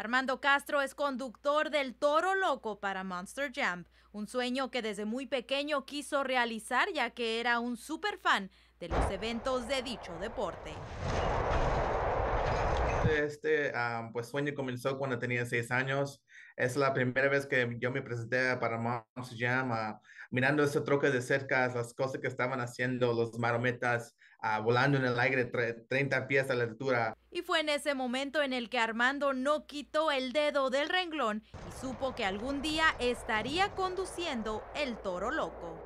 Armando Castro es conductor del Toro Loco para Monster Jam, un sueño que desde muy pequeño quiso realizar ya que era un fan de los eventos de dicho deporte este pues sueño comenzó cuando tenía seis años. Es la primera vez que yo me presenté para Moms Jam, ah, mirando ese troque de cerca, las cosas que estaban haciendo los marometas, ah, volando en el aire 30 pies a la altura. Y fue en ese momento en el que Armando no quitó el dedo del renglón y supo que algún día estaría conduciendo el toro loco.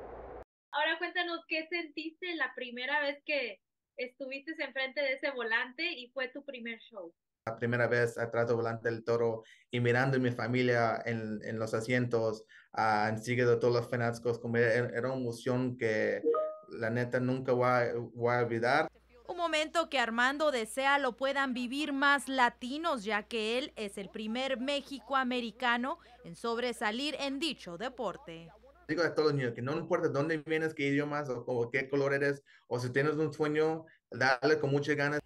Ahora cuéntanos qué sentiste la primera vez que estuviste enfrente de ese volante y fue tu primer show. La primera vez atrás del volante del toro y mirando a mi familia en, en los asientos, uh, en de todos los fanáticos, como era, una emoción que la neta nunca voy a olvidar. Un momento que Armando desea lo puedan vivir más latinos, ya que él es el primer México-americano en sobresalir en dicho deporte digo de los niños que no importa dónde vienes, qué idiomas o qué color eres, o si tienes un sueño, dale con muchas ganas.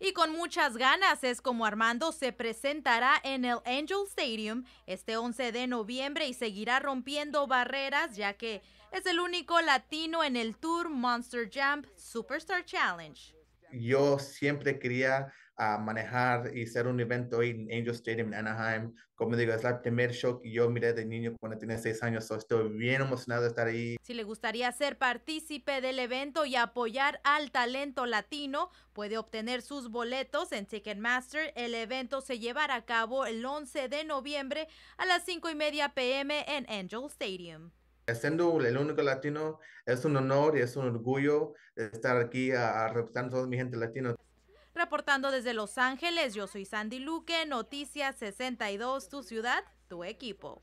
Y con muchas ganas es como Armando se presentará en el Angel Stadium este 11 de noviembre y seguirá rompiendo barreras ya que es el único latino en el tour Monster Jump Superstar Challenge. Yo siempre quería a manejar y hacer un evento ahí en Angel Stadium en Anaheim. Como digo, es la primer shock que yo miré de niño cuando tenía seis años, estoy bien emocionado de estar ahí. Si le gustaría ser partícipe del evento y apoyar al talento latino, puede obtener sus boletos en Ticketmaster. El evento se llevará a cabo el 11 de noviembre a las 5 y media pm en Angel Stadium siendo el único latino, es un honor y es un orgullo estar aquí a, a representar a toda mi gente latina. Reportando desde Los Ángeles, yo soy Sandy Luque, Noticias 62, tu ciudad, tu equipo.